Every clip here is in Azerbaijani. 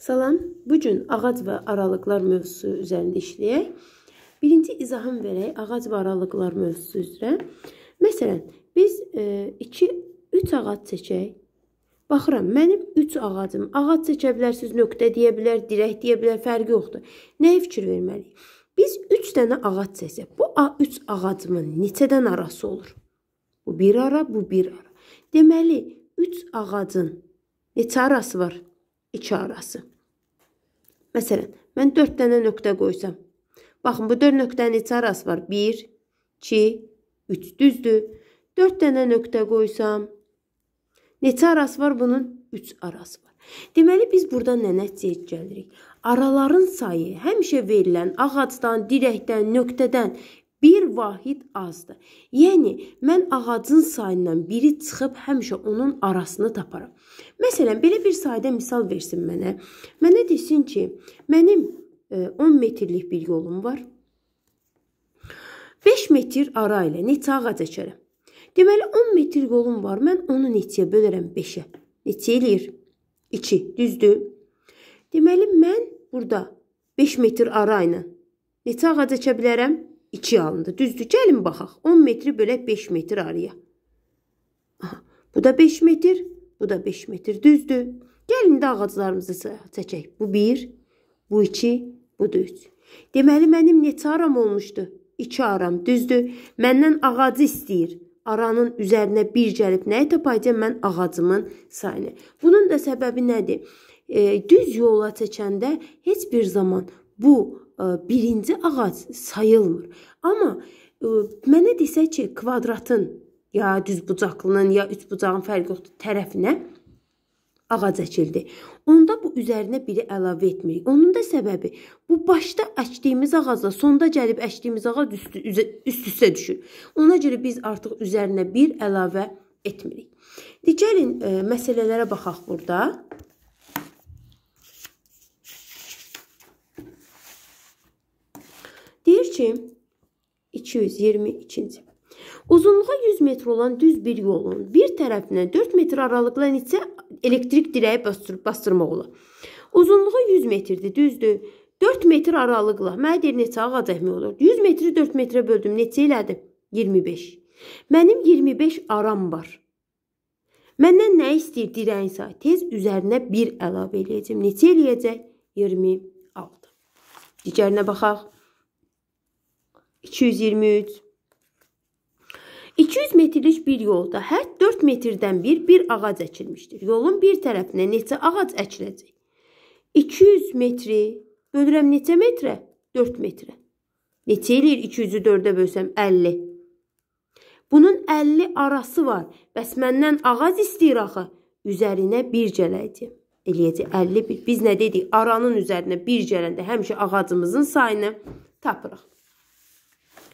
Salam, bu gün ağac və aralıqlar mövzusu üzərində işləyək. Birinci izahım verək ağac və aralıqlar mövzusu üzrə. Məsələn, biz 2 e, 3 ağac seçək. Baxıram, mənim 3 ağacım. Ağac seçə bilərsiniz, nöqtə deyə bilər, dirək deyə bilər, fərqi yoxdur. Nəyə fikir verməliyik? Biz 3 dənə ağac seçsək, bu 3 ağacımın neçədən arası olur? Bu bir ara, bu bir ara. Deməli, 3 ağacın neçə arası var? 2 arası. Məsələn, mən 4 dənə nöqtə qoysam. Baxın, bu 4 nöqtənin içi arası var. 1, 2, 3 düzdür. 4 dənə nöqtə qoysam. Neçə arası var bunun? 3 arası var. Deməli, biz buradan nə nəticəyə gəlirik? Araların sayı həmişə verilən ağacdan, dirəkdən, nöqtədən bir vahid azdır. Yəni mən ağacın sayından biri çıxıb həmişə onun arasını taparam. Məsələn, belə bir sayda misal versin mənə. Mənə desin ki, mənim 10 e, metrlik bir yolum var. 5 metr ara ilə neçə ağac əkərəm? Deməli 10 metr yolum var. Mən onu neçəyə bölərəm? 5-ə. Neçə eləyir? 2, düzdür? Deməli mən burada 5 metr ara ilə neçə ağac əkə bilərəm? 2 alındı. Düzdür, gəlin baxaq. 10 metri bölək 5 metr araya. Aha, bu da 5 metr, bu da 5 metr. Düzdür. Gəlin də ağaclarımızı çəkək. Bu 1, bu 2, bu da 3. Deməli, mənim neçə aram olmuşdu? 2 aram, düzdür. Məndən ağacı istəyir. Aranın üzərinə 1 gəlib nəyi tapacaq? Mən ağacımın sayını. Bunun da səbəbi nədir? E, düz yola çəkəndə heç bir zaman bu birinci ağac sayılmır. Amma mənə desək ki, kvadratın ya düzbucaqlının ya üçbucağın fərqi yoxdur tərəfinə ağac əkildi. Onda bu üzərinə biri əlavə etmirik. Onun da səbəbi bu başda əkdiyimiz ağacla sonda gəlib əkdiyimiz ağac üst-üstə üst düşür. Ona görə biz artıq üzərinə bir əlavə etmirik. Digərin məsələlərə baxaq burada. Deyir ki, 222-ci. Uzunluğu 100 metr olan düz bir yolun bir tərəfindən 4 metr aralıqla neçə elektrik dirəyi bastır bastırmaq olar? Uzunluğu 100 metrdir, düzdür? 4 metr aralıqla mənə deyir neçə ağac əkmək olur? 100 metri 4 metrə böldüm, neçə elədi? 25. Mənim 25 aram var. Məndən nə istəyir dirəyin sayı? Tez üzərinə 1 əlavə eləyəcəm. Neçə eləyəcək? 26. Digərinə baxaq. 223 200 metrlik bir yolda hər 4 metrdən bir bir ağac əkilmişdir. Yolun bir tərəfinə neçə ağac əkiləcək? 200 metri bölürəm neçə metrə? 4 metrə. Neçə eləyir 200-ü 4-ə bölsəm? 50. Bunun 50 arası var. Bəs məndən ağac istəyir axı. Üzərinə bir gələcək. Eləyəcək 51. Biz nə dedik? Aranın üzərinə bir gələndə həmişə ağacımızın sayını tapırıq.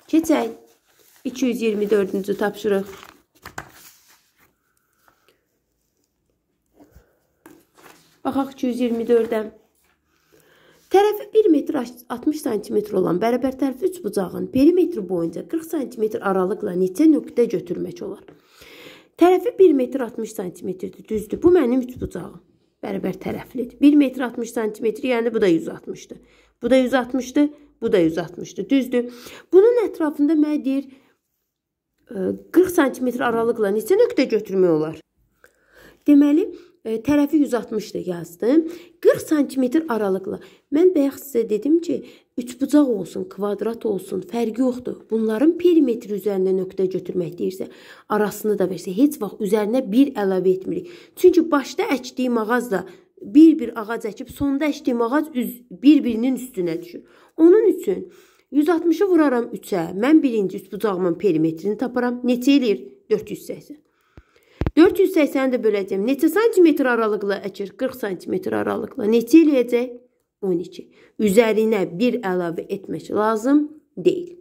Keçək 224-cü tapşırıq. Baxaq 224-də. Tərəfi 1 metr 60 sm olan bərabər tərəfi 3 bucağın perimetri boyunca 40 sm aralıqla neçə nöqtə götürmək olar? Tərəfi 1 metr 60 sm-dir, düzdür. Bu mənim 3 bucağım. Bərabər tərəflidir. 1 metr 60 sm, yəni bu da 160-dır. Bu da 160-dır. Bu da 160-dır. Düzdür. Bunun ətrafında mənə deyir 40 e, sm aralıqla neçə nöqtə götürmək olar? Deməli, e, tərəfi 160-dır yazdım. 40 sm aralıqla. Mən bayaq sizə dedim ki, üçbucaq olsun, kvadrat olsun, fərqi yoxdur. Bunların perimetri üzərində nöqtə götürmək deyirsə, arasını da versə, heç vaxt üzərinə 1 əlavə etmirik. Çünki başda əkdiyim ağac da 1 bir-bir ağac əkib, sonda əkdiyim ağac bir-birinin üstünə düşür. Onun üçün 160-ı vuraram 3-ə, mən birinci üst bucağımın perimetrini taparam. Neçə eləyir? 480. 480-i də böləcəm. Neçə santimetr aralıqla əkir? 40 santimetr aralıqla. Neçə eləyəcək? 12. Üzərinə 1 əlavə etmək lazım deyil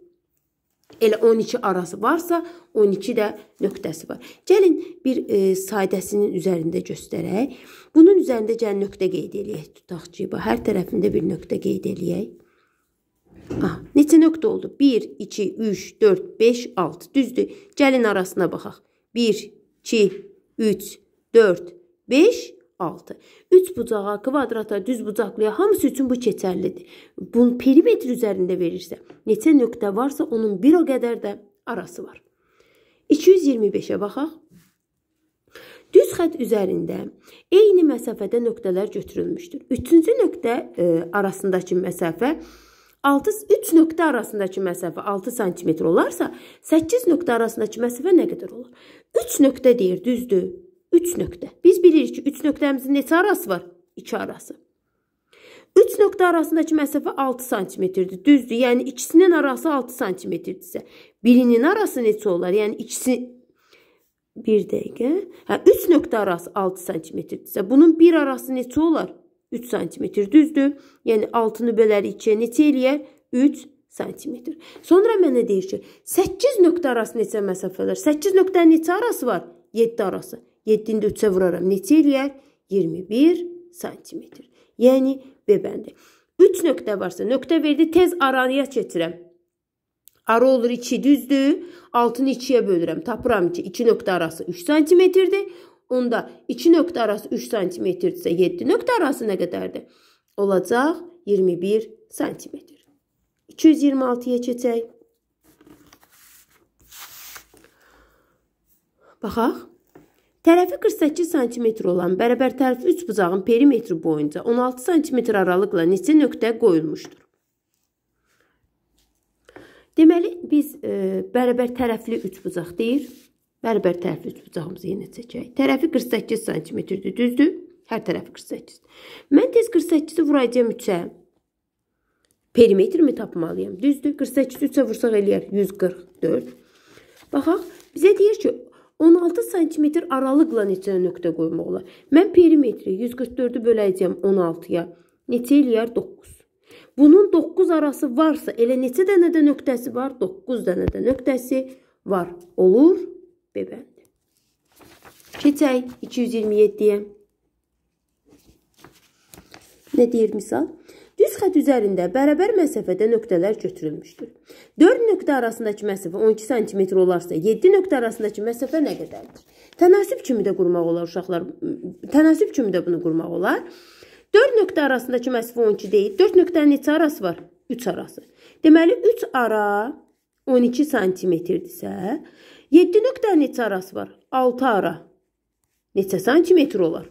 elə 12 arası varsa, 12 də nöqtəsi var. Gəlin bir e, sadəsinin üzərində göstərək. Bunun üzərində gəlin nöqtə qeyd eləyək. Tutaq ki, hər tərəfində bir nöqtə qeyd eləyək. Ah, neçə nöqtə oldu? 1, 2, 3, 4, 5, 6. Düzdür. Gəlin arasına baxaq. 1, 2, 3, 4, 5, 6. Üç bucağa, kvadrata, düz bucaqlıya hamısı üçün bu keçərlidir. Bunu perimetr üzərində verirsə, neçə nöqtə varsa onun bir o qədər də arası var. 225-ə baxaq. Düz xətt üzərində eyni məsafədə nöqtələr götürülmüşdür. 3-cü nöqtə e, arasındakı məsafə 6 3 nöqtə arasındakı məsafə 6 sm olarsa, 8 nöqtə arasındakı məsafə nə qədər olar? 3 nöqtə deyir, düzdür? 3 nöqtə. Biz bilirik ki, 3 nöqtəmizin neçə arası var? 2 arası. 3 nöqtə arasındakı məsafə 6 sm-dir. Düzdür? Yəni ikisinin arası 6 sm-dirsə, birinin arası neçə olar? Yəni ikisi 1 dəqiqə. Hə, 3 nöqtə arası 6 sm-dirsə, bunun bir arası neçə olar? 3 sm, düzdür? Yəni 6-nı bölər 2-yə neçə eləyər? 3 sm. Sonra mənə deyir ki, 8 nöqtə arası neçə məsafə var? 8 nöqtənin neçə arası var? 7 arası. 7-ni də 3-ə vuraram. Neçə eləyər? 21 santimetr. Yəni, B bəndi. 3 nöqtə varsa, nöqtə verdi, tez araya keçirəm. Ara olur 2 düzdür. 6-nı 2-yə bölürəm. Tapıram ki, 2 nöqtə arası 3 santimetrdir. Onda 2 nöqtə arası 3 santimetrdirsə, 7 nöqtə arası nə qədərdir? Olacaq 21 santimetr. 226-ya keçək. Baxaq. Tərəfi 48 sm olan bərabər tərəfli üç bucağın perimetri boyunca 16 sm aralıqla neçə nöqtə qoyulmuşdur? Deməli, biz e, bərabər tərəfli üç bucaq deyir. Bərabər tərəfli üç bucağımızı yenə çəkək. Tərəfi 48 sm-dir, düzdür? Hər tərəfi 48. Mən tez 48-i vuracağam 3-ə. Perimetrimi tapmalıyam, düzdür? 48-i 3-ə vursaq eləyər 144. Baxaq, bizə deyir ki, 16 sm aralıqla neçə nöqtə qoymaq olar? Mən perimetri 144-ü böləcəm 16-ya. Neçə eləyər? 9. Bunun 9 arası varsa, elə neçə dənə də nöqtəsi var? 9 dənə də nöqtəsi var. Olur B bəndi. Keçək 227-yə. Nə deyir misal? Diz xətt üzərində bərabər məsafədə nöqtələr götürülmüşdür. 4 nöqtə arasındakı məsafə 12 sm olarsa, 7 nöqtə arasındakı məsafə nə qədərdir? Tənasib kimi də qurmaq olar uşaqlar. Tənasib kimi də bunu qurmaq olar. 4 nöqtə arasındakı məsafə 12 deyil. 4 nöqtənin neçə arası var? 3 arası. Deməli 3 ara 12 santimetrdirsə, 7 nöqtənin neçə arası var? 6 ara. Neçə santimetr olar?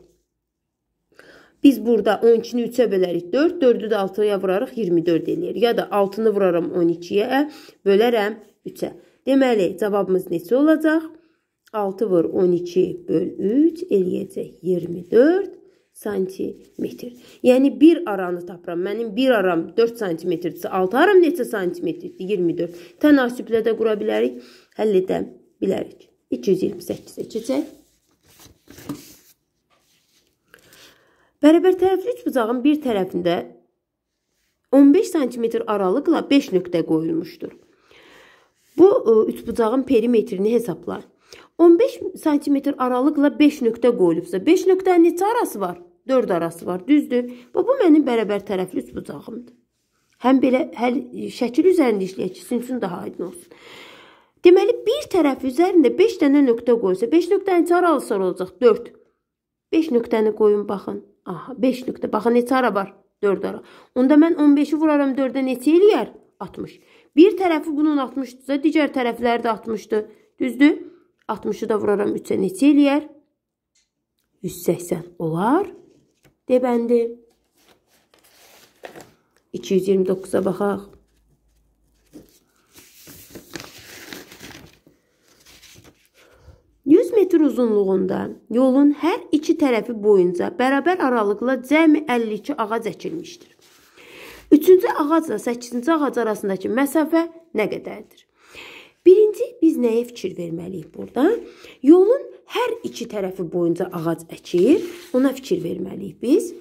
Biz burada 12-ni 3-ə bölərik 4, 4-ü də 6-ya vurarıq 24 eləyir. Ya da 6-nı vuraram 12-yə, bölərəm 3-ə. Deməli, cavabımız neçə olacaq? 6 vur 12 böl 3 eləyəcək 24 santimetr. Yəni bir aranı tapıram. Mənim bir aram 4 santimetrdirsə, 6 aram neçə santimetrdir? 24. Tənasüblə də qura bilərik, həll edə bilərik. 228-ə keçək. Bərabər tərəfli üç bucağın bir tərəfində 15 sm aralıqla 5 nöqtə qoyulmuşdur. Bu e, üçbucağın perimetrini hesabla. 15 sm aralıqla 5 nöqtə qoyulubsa, 5 nöqtənin neçə arası var? 4 arası var, düzdür? Və bu mənim bərabər tərəfli üçbucağımdır. Həm belə həl şəkil üzərində işləyək ki, sizin üçün daha aydın olsun. Deməli, bir tərəf üzərində 5 dənə nöqtə qoysa, 5 nöqtənin neçə aralısı olacaq? 4. 5 nöqtəni qoyun baxın. Aha, 5 nöqtə. Baxın, neçə ara var? 4 ara. Onda mən 15-i vuraram 4-də neçə eləyər? 60. Bir tərəfi bunun 60-dırsa, digər tərəfləri də 60-dır. Düzdür? 60-ı da vuraram 3-ə neçə eləyər? 180 olar. Debəndi. 229-a baxaq. metr uzunluğunda yolun hər iki tərəfi boyunca bərabər aralıqla cəmi 52 ağac əkilmişdir. 3-cü ağacla 8-ci ağac arasındakı məsafə nə qədərdir? Birinci biz nəyə fikir verməliyik burada? Yolun hər iki tərəfi boyunca ağac əkir, ona fikir verməliyik biz.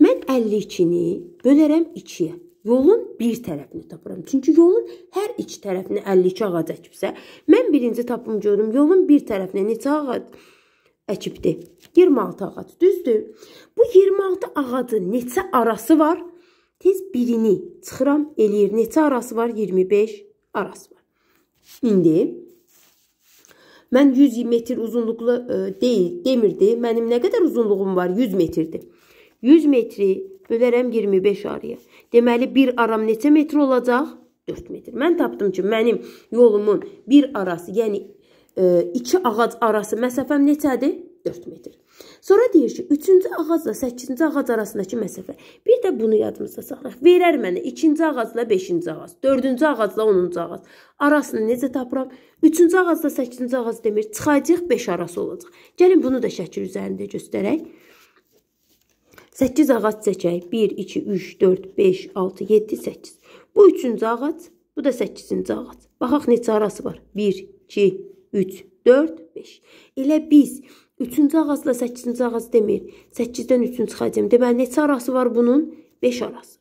Mən 52-ni bölərəm 2-yə yolun bir tərəfini tapıram. Çünki yolun hər iki tərəfini 52 ağac əkibsə, mən birinci tapım görüm yolun bir tərəfini neçə ağac əkibdi? 26 ağac, düzdür? Bu 26 ağacın neçə arası var? Tez birini çıxıram, eləyir. Neçə arası var? 25 arası var. İndi mən 100 metr uzunluqlu e, deyil, demirdi. Mənim nə qədər uzunluğum var? 100 metrdir. 100 metri bölərəm 25 arıya. Deməli, bir aram neçə metr olacaq? 4 metr. Mən tapdım ki, mənim yolumun bir arası, yəni e, iki ağac arası məsafəm neçədir? 4 metr. Sonra deyir ki, 3-cü ağacla 8-ci ağac arasındakı məsafə. Bir də bunu yadımızda saxlayaq. Verər mənə 2-ci ağacla 5-ci ağac, 4-cü ağacla 10-cu ağac. Arasını necə tapıram? 3-cü ağacla 8-ci ağac demir. Çıxacaq 5 arası olacaq. Gəlin bunu da şəkil üzərində göstərək. 8 ağac çəkək. 1, 2, 3, 4, 5, 6, 7, 8. Bu üçüncü ağac, bu da 8-ci ağac. Baxaq neçə arası var. 1, 2, 3, 4, 5. Elə biz 3-cü ağacla 8-ci ağac demir. 8-dən 3-ünü çıxacağım. Deməli neçə arası var bunun? 5 arası.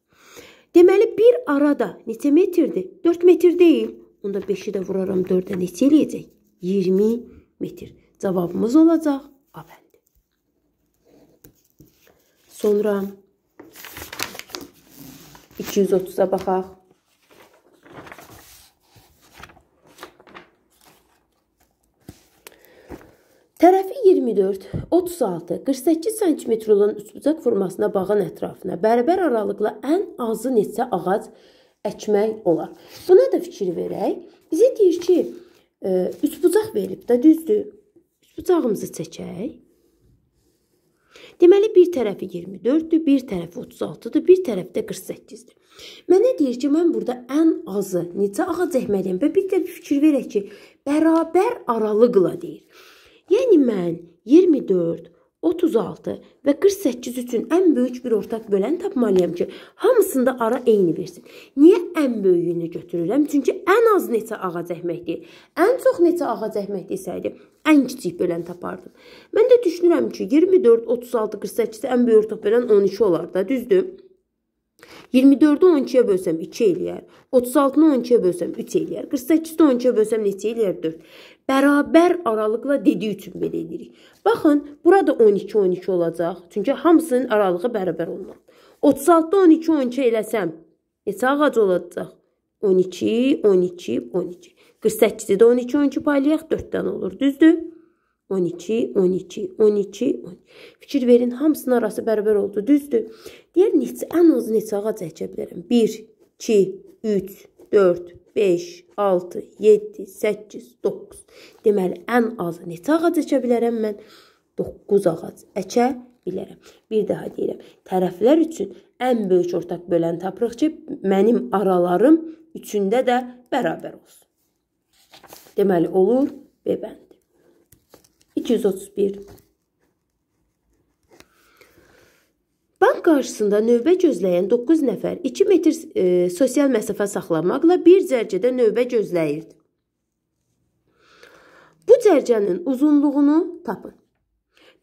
Deməli bir arada neçə metrdir? 4 metr deyil. Onda 5-i də vuraram 4-ə neçə eləyəcək? 20 metr. Cavabımız olacaq A Sonra 230-a baxaq. Tərəfi 24, 36, 48 sm olan üçbucaq formasına bağın ətrafına bərabər aralıqla ən azı neçə ağac əkmək olar. Buna da fikir verək. Bizə deyir ki, e, üçbucaq verib də düzdür. Üçbucağımızı çəkək. Deməli bir tərəfi 24-dür, bir tərəfi 36-dır, bir tərəfi də 48-dir. Mənə deyir ki, mən burada ən azı neçə ağac əkməliyəm və bir də fikir verək ki, bərabər aralıqla deyir. Yəni mən 24 36 və 48 üçün ən böyük bir ortaq böləni tapmalıyam ki, hamısında ara eyni versin. Niyə ən böyüyünü götürürəm? Çünki ən az neçə ağac əkməkdir. Ən çox neçə ağac əkmək desəydi, Ən kiçik bölən tapardım. Mən də düşünürəm ki, 24, 36, 48-də ən böyük ortaq bölən 12 olar da, düzdür? 24-ü 12-yə bölsəm 2 eləyər. 36-nı 12-yə bölsəm 3 eləyər. 48-i 12-yə bölsəm neçə eləyər? 4. Bərabər aralıqla dediyi üçün belə edirik. Baxın, burada 12 12 olacaq. Çünki hamısının aralığı bərabər olmalı. 36-da 12 12 eləsəm neçə ağac olacaq? 12 12 12. 48-i də 12, 12 paylayaq, 4-dən olur, düzdür? 12, 12, 12, 12. Fikir verin, hamısının arası bərabər oldu, düzdür? Deyər, neçə, ən az neçə ağac əkə bilərəm? 1, 2, 3, 4, 5, 6, 7, 8, 9. Deməli, ən azı neçə ağac əkə bilərəm mən? 9 ağac əkə bilərəm. Bir daha deyirəm, tərəflər üçün ən böyük ortaq böləni tapırıq ki, mənim aralarım üçündə də bərabər olsun. Deməli olur B bəndi. 231. Bank qarşısında növbə gözləyən 9 nəfər 2 metr e, sosial məsafə saxlamaqla bir cərgədə növbə gözləyirdi. Bu cərgənin uzunluğunu tapın.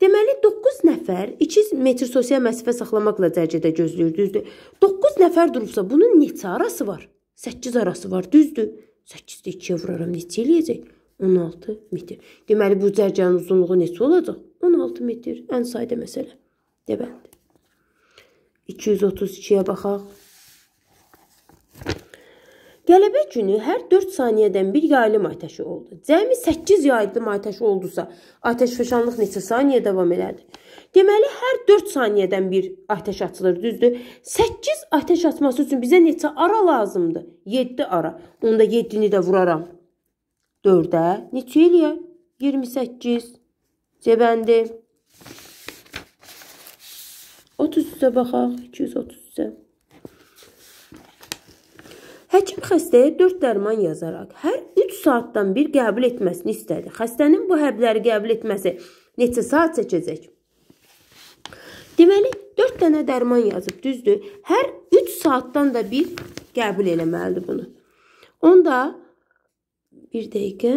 Deməli 9 nəfər 2 metr sosial məsafə saxlamaqla cərgədə gözləyir, düzdür? 9 nəfər durubsa bunun neçə arası var? 8 arası var, düzdür? 8-də 2-yə vuraram neçə eləyəcək? 16 metr. Deməli bu cərgənin uzunluğu neçə olacaq? 16 metr. Ən sadə məsələ. Debəndi. 232-yə baxaq. Qələbə günü hər 4 saniyədən bir yaylım atəşi oldu. Cəmi 8 yaylım atəşi oldusa, atəşfəşanlıq neçə saniyə davam elədi? Deməli, hər 4 saniyədən bir atəş açılır, düzdür? 8 atəş açması üçün bizə neçə ara lazımdır? 7 ara. Onda 7-ni də vuraram. 4-ə neçə eləyər? 28. Cəbəndi. 33-ə baxaq. 233-ə. Həkim xəstəyə 4 dərman yazaraq hər 3 saatdan bir qəbul etməsini istədi. Xəstənin bu həbləri qəbul etməsi neçə saat çəkəcək? Deməli, 4 dənə dərman yazıb, düzdür? Hər 3 saatdan da bir qəbul eləməlidir bunu. Onda bir dəqiqə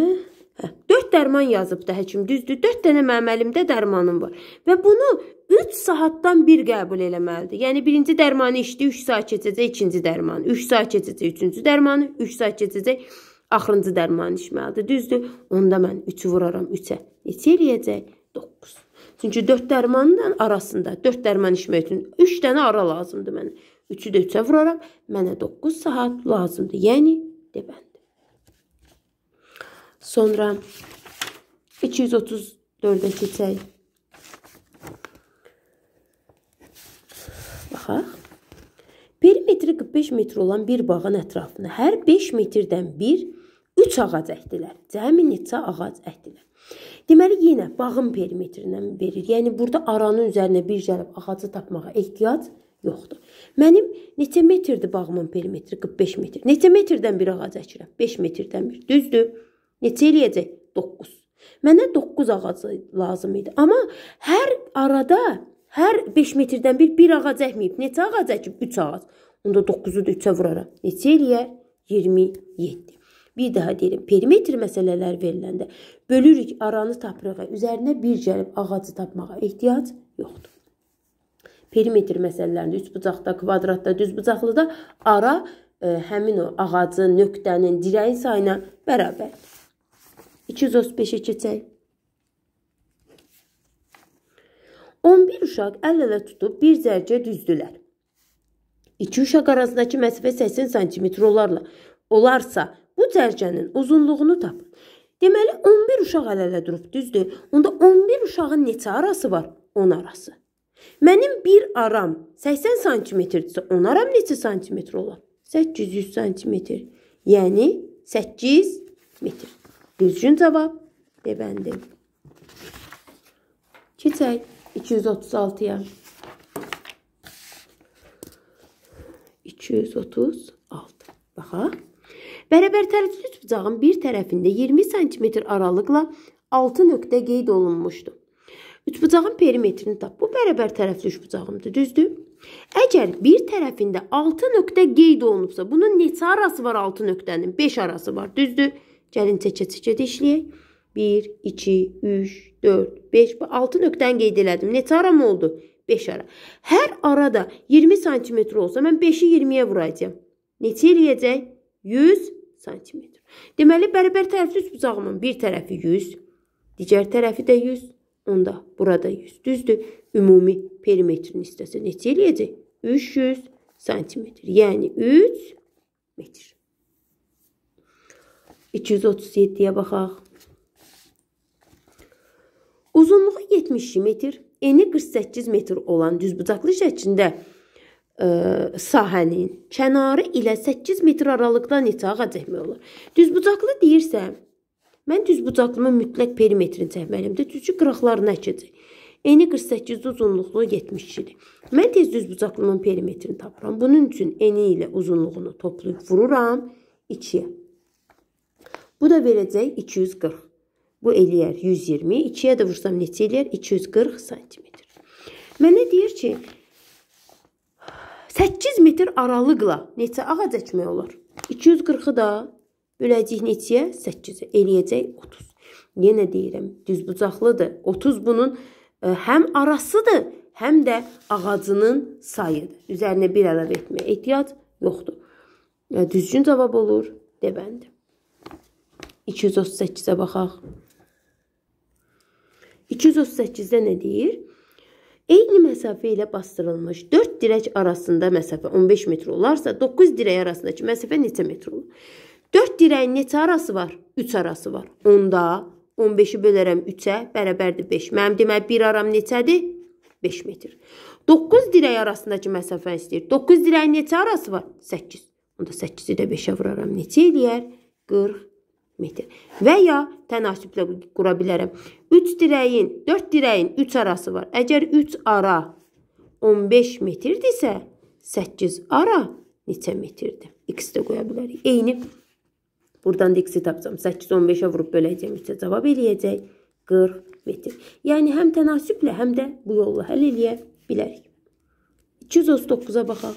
Hə, 4 dərman yazıbdı həkim, düzdür? 4 dənə mənim əlimdə dərmanım var. Və bunu 3 saatdan bir qəbul eləməlidir. Yəni birinci dərmanı içdi, 3 saat keçəcək ikinci dərmanı, 3 saat keçəcək üçüncü dərmanı, 3 saat keçəcək axırıncı dərmanı içməlidir. Düzdür? Onda mən 3-ü vuraram 3-ə. Neçə eləyəcək? 9. Çünki 4 dərmanın arasında 4 dərman içmək üçün 3 dənə ara lazımdır mənə. 3-ü də 3-ə vuraram. Mənə 9 saat lazımdır. Yəni debəndir. Sonra 234-ə keçək. Baxaq. Perimetri 45 metr olan bir bağın ətrafına hər 5 metrdən bir 3 ağac əkdilər. Cəmi neçə ağac əkdilər? Deməli yenə bağın perimetrindən verir. Yəni burada aranın üzərinə bir cəlb ağacı tapmağa ehtiyac yoxdur. Mənim neçə metrdir bağımın perimetri? 45 metr. Neçə metrdən bir ağac əkirəm? 5 metrdən bir. Düzdür? Neçə eləyəcək? 9. Mənə 9 ağac lazım idi. Amma hər arada hər 5 metrdən bir bir ağac əkməyib. Neçə ağac əkib? 3 ağac. Onda 9-u da 3-ə vuraram. Neçə eləyər? 27. Bir daha deyirəm, perimetr məsələlər veriləndə bölürük aranı tapırağa, üzərinə bir gəlib ağacı tapmağa ehtiyac yoxdur. Perimetr məsələlərində üçbucaqda, kvadratda, düzbucaqlıda ara ə, e, həmin o ağacın, nöqtənin, dirəyin sayına bərabərdir. 235-ə keçək. 11 uşaq əl-ələ tutub bir zərcə düzdülər. İki uşaq arasındakı məsafə 80 sm olarla olarsa, bu cərgənin uzunluğunu tapın. Deməli 11 uşaq əl-ələ durub, düzdür? Onda 11 uşağın neçə arası var? 10 arası. Mənim bir aram 80 santimetrdirsə, 10 aram neçə santimetr olar? 800 santimetr. Yəni 8 metr. Düzgün cavab D bəndi. Keçək 236-ya. 236. Baxaq. Bərabər tərəfli tutacağın bir tərəfində 20 sm aralıqla 6 nöqtə qeyd olunmuşdu. Üçbucağın perimetrini tap. Bu bərabər tərəfli üçbucağımdır, düzdür? Əgər bir tərəfində 6 nöqtə qeyd olunubsa, bunun neçə arası var 6 nöqtənin? 5 arası var, düzdür? Gəlin çəkə-çəkə işləyək. 1, 2, 3, 4, 5, 6 nöqtəni qeyd elədim. Neçə aram oldu? 5 ara. Hər arada 20 sm olsa, mən 5-i 20-yə vuracağam. Neçə eləyəcək? 100 sm. Deməli, bərabər tərəfli üç bucağımın bir tərəfi 100, digər tərəfi də 100, onda burada 100. Düzdür, ümumi perimetrin istəsə neçə eləyəcək? 300 sm. Yəni 3 metr. 237-yə baxaq. Uzunluğu 72 metr, eni 48 metr olan düzbucaqlı şəklində ə, sahənin kənarı ilə 8 metr aralıqda neçə ağac çəkmək olar? Düzbucaqlı deyirsəm, mən düzbucaqlımın mütləq perimetrini çəkməliyəm. Düzcü qıraqlarını əkəcək. Eni 48 uzunluğu 72-dir. Mən tez düzbucaqlının perimetrini tapıram. Bunun üçün eni ilə uzunluğunu toplayıb vururam 2-yə. Bu da verəcək 240. Bu eləyər 120, 2-yə də vursam neçə eləyər? 240 sm. Mənə deyir ki, 8 metr aralıqla neçə ağac əkmək olar? 240-ı da böləcək neçəyə? 8-ə eləyəcək 30. Yenə deyirəm, düzbucaqlıdır. 30 bunun e, həm arasıdır, həm də ağacının sayıdır. Üzərinə bir əlavə etməyə ehtiyac yoxdur. E, düzgün cavab olur D bəndi. 238-ə baxaq. 238-də nə deyir? Eyni məsafə ilə bastırılmış 4 dirək arasında məsafə 15 metr olarsa, 9 dirək arasındakı məsafə neçə metr olur? 4 dirəyin neçə arası var? 3 arası var. Onda 15-i bölərəm 3-ə, bərabərdir 5. Mənim deməli bir aram neçədir? 5 metr. 9 dirək arasındakı məsafə istəyir. 9 dirəyin neçə arası var? 8. Onda 8-i də 5-ə vuraram. Neçə eləyər? 40 metr. Və ya tənasüblə qura bilərəm. 3 dirəyin, 4 dirəyin 3 arası var. Əgər 3 ara 15 metrdirsə, 8 ara neçə metrdir? X də qoya bilərik. Eyni buradan da x-i tapsam, 8 15-ə vurub böləcəm 3-ə cavab eləyəcək 40 metr. Yəni həm tənasüblə, həm də bu yolla həll eləyə bilərik. 239-a baxaq.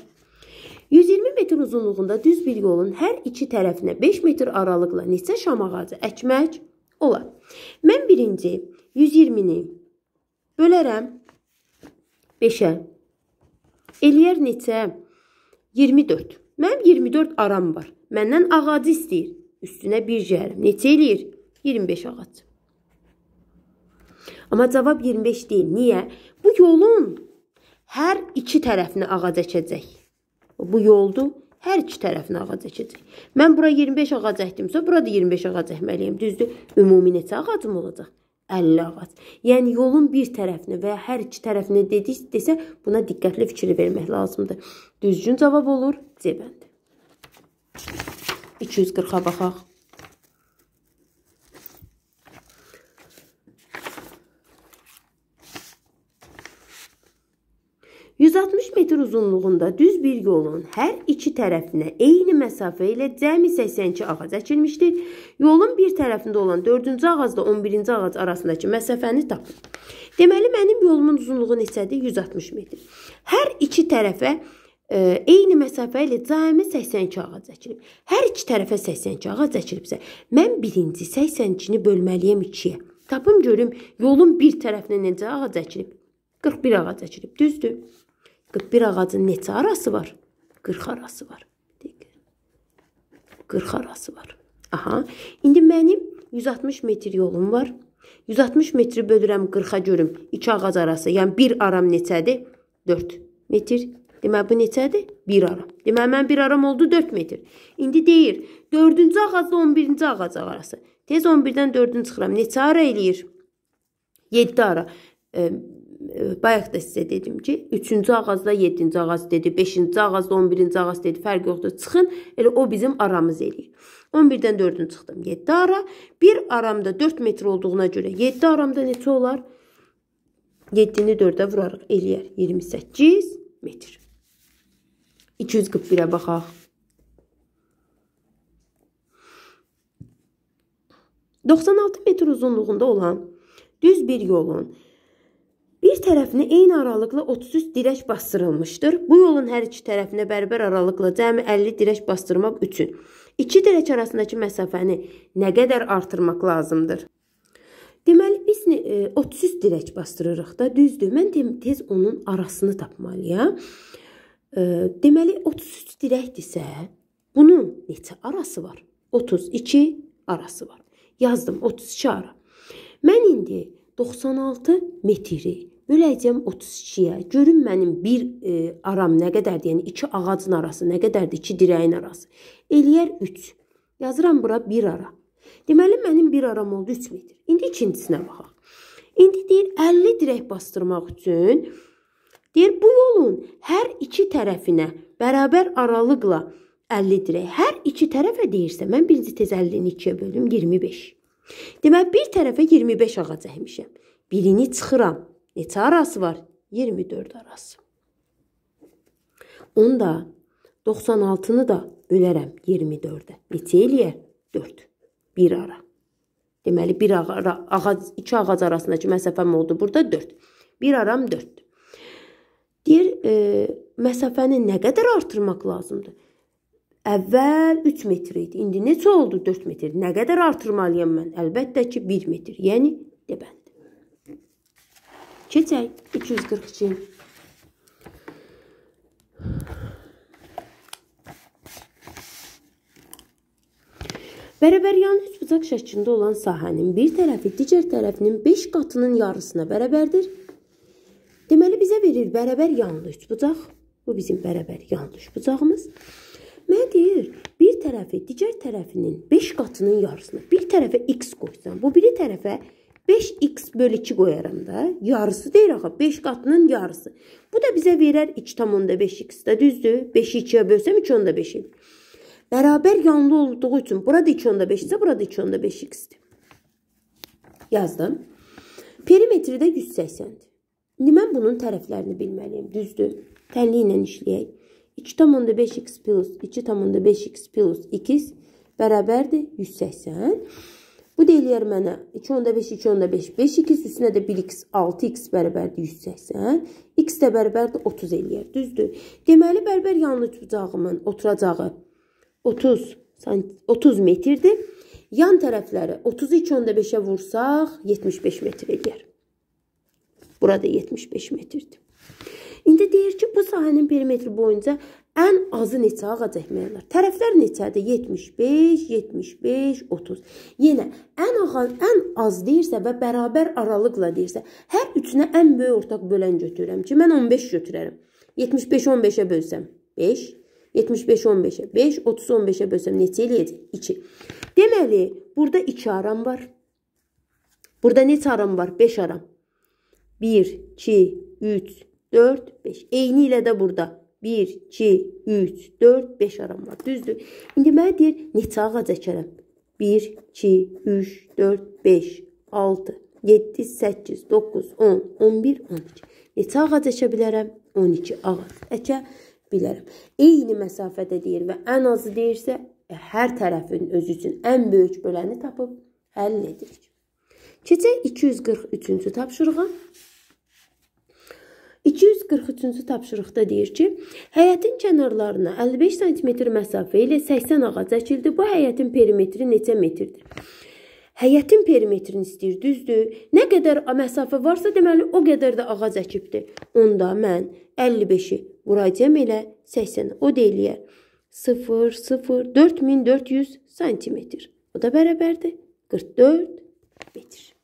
120 metr uzunluğunda düz bir yolun hər iki tərəfinə 5 metr aralıqla neçə şam ağacı əkmək olar? Mən birinci 120-ni bölərəm 5-ə. Eləyər neçə? 24. Mənim 24 aram var. Məndən ağacı istəyir. Üstünə bir cəhərim. Neçə eləyir? 25 ağac. Amma cavab 25 deyil. Niyə? Bu yolun hər iki tərəfini ağac əkəcək bu yoldu hər iki tərəfinə ağac əkəcək. Mən bura 25 ağac əkdimsə, bura da 25 ağac əkməliyəm, düzdür? Ümumi neçə ağacım olacaq? 50 ağac. Yəni yolun bir tərəfinə və ya hər iki tərəfinə dedik desə, buna diqqətli fikir vermək lazımdır. Düzgün cavab olur C bəndi. 240-a baxaq. 160 metr uzunluğunda düz bir yolun hər iki tərəfinə eyni məsafə ilə cəmi 82 ağac əkilmişdir. Yolun bir tərəfində olan 4-cü ağacla 11-ci ağac arasındakı məsafəni tapın. Deməli, mənim yolumun uzunluğu neçədir? 160 metr. Hər iki tərəfə e, eyni məsafə ilə cəmi 82 ağac əkilib. Hər iki tərəfə 82 ağac əkilibsə, mən birinci 82-ni bölməliyəm 2-yə. Tapım görüm, yolun bir tərəfinə necə ağac əkilib? 41 ağac əkilib, düzdür? 41 ağacın neçə arası var? 40 arası var. Dəqiq. 40 arası var. Aha. İndi mənim 160 metr yolum var. 160 metri bölürəm 40-a görüm. 2 ağac arası, yəni 1 aram neçədir? 4 metr. Deməli bu neçədir? 1 aram. Deməli mən 1 aram oldu 4 metr. İndi deyir, 4-cü ağacla 11-ci ağac arası. Tez 11-dən 4-ünü çıxıram. Neçə ara eləyir? 7 ara. E, bayaq da sizə dedim ki, 3-cü ağacda 7-ci ağac dedi, 5-ci ağacda 11-ci ağac dedi, fərq yoxdur. Çıxın, elə o bizim aramız eləyir. 11-dən 4-ün çıxdım, 7 ara. Bir aramda 4 metr olduğuna görə 7 aramda neçə olar? 7-ni 4-ə vurarıq, eləyər 28 metr. 241-ə baxaq. 96 metr uzunluğunda olan düz bir yolun Bir tərəfinə eyni aralıqla 33 dirək basdırılmışdır. Bu yolun hər iki tərəfinə bərabər aralıqla cəmi 50 dirək basdırmaq üçün iki dirək arasındakı məsafəni nə qədər artırmaq lazımdır? Deməli biz 33 e, dirək basdırırıq da, düzdür? Mən tez onun arasını tapmalıyam. E, deməli 33 dirəkdirsə, bunun neçə arası var? 32 arası var. Yazdım 32 ara. Mən indi 96 metri Böləcəm 32-yə. Görün mənim bir e, aram nə qədərdir? Yəni iki ağacın arası nə qədərdir? İki dirəyin arası. Eləyər 3. Yazıram bura 1 ara. Deməli mənim bir aram oldu 3 metr. İndi ikincisinə baxaq. İndi deyir 50 dirək bastırmaq üçün deyir bu yolun hər iki tərəfinə bərabər aralıqla 50 dirək. Hər iki tərəfə deyirsə mən birinci tez 50-ni 2-yə bölüm 25. Deməli bir tərəfə 25 ağac əkmişəm. Birini çıxıram neçə arası var? 24 arası. Onu da 96-nı da bölərəm 24-ə. Neçə eləyər? 4. Bir ara. Deməli, bir ara, ağac, iki ağac arasındakı məsafəm oldu burada 4. Bir aram 4-dür. Deyir, e, məsafəni nə qədər artırmaq lazımdır? Əvvəl 3 metr idi. İndi neçə oldu? 4 metr. Nə qədər artırmalıyam mən? Əlbəttə ki, 1 metr. Yəni, debəli. Keçək 242. Bərabəryan üç bucaq şəklində olan sahənin bir tərəfi digər tərəfinin 5 qatının yarısına bərabərdir. Deməli bizə verir bərabər yanlı üç bucaq. Bu bizim bərabər yanlı üç bucağımız. Mən deyir, bir tərəfi digər tərəfinin 5 qatının yarısına, bir tərəfə x qoysam, bu biri tərəfə y 5x bölü 2 qoyaram da. Yarısı deyir axı. 5 qatının yarısı. Bu da bizə verər 2,5x də düzdür. 5-i 2-yə bölsəm 2,5-i. Bərabər yanlı olduğu üçün burada 2,5 isə burada 2,5x-dir. Yazdım. Perimetri də 180-dir. İndi mən bunun tərəflərini bilməliyim, düzdür? Təlli ilə işləyək. 2,5x plus 2,5x plus 2 bərabərdir 180. Bu deyilər mənə 2.5, 2.5, 5x üstünə də 1x, 6x bərabərdir 180. X də bərabərdir 30 eləyər, düzdür. Deməli, bərbər yanlı bucağımın oturacağı 30, 30 metrdir. Yan tərəfləri 30-u 2.5-ə vursaq 75 metr eləyər. Burada 75 metrdir. İndi deyir ki, bu sahənin perimetri boyunca ən azı neçə ağac əkmək olar? Tərəflər neçədir? 75, 75, 30. Yenə ən ağac ən az deyirsə və bərabər aralıqla deyirsə, hər üçünə ən böyük ortaq bölən götürürəm ki, mən 15 götürərəm. 75 15-ə bölsəm 5, 75 15-ə 5, 30 15-ə bölsəm neçə eləyəcək? 2. Deməli, burada 2 aram var. Burada neçə aram var? 5 aram. 1 2 3 4, 5. Eyni ilə də burada. 1, 2, 3, 4, 5 aram var. Düzdür. İndi mənə deyir, neçə ağac əkərəm? 1, 2, 3, 4, 5, 6, 7, 8, 9, 10, 11, 12. Neçə ağac əkə bilərəm? 12 ağac əkə bilərəm. Eyni məsafədə deyir və ən azı deyirsə, e, hər tərəfin özü üçün ən böyük böləni tapıb həll edirik. Keçək 243-cü tapşırığa. 243-cü tapşırıqda deyir ki, həyətin kənarlarına 55 sm məsafə ilə 80 ağac əkildi. Bu həyətin perimetri neçə metrdir? Həyətin perimetrini istəyir, düzdür? Nə qədər məsafə varsa, deməli o qədər də ağac əkibdi. Onda mən 55-i vuracağam elə 80. O da eləyər 0 0 4400 sm. O da bərabərdir 44 metr.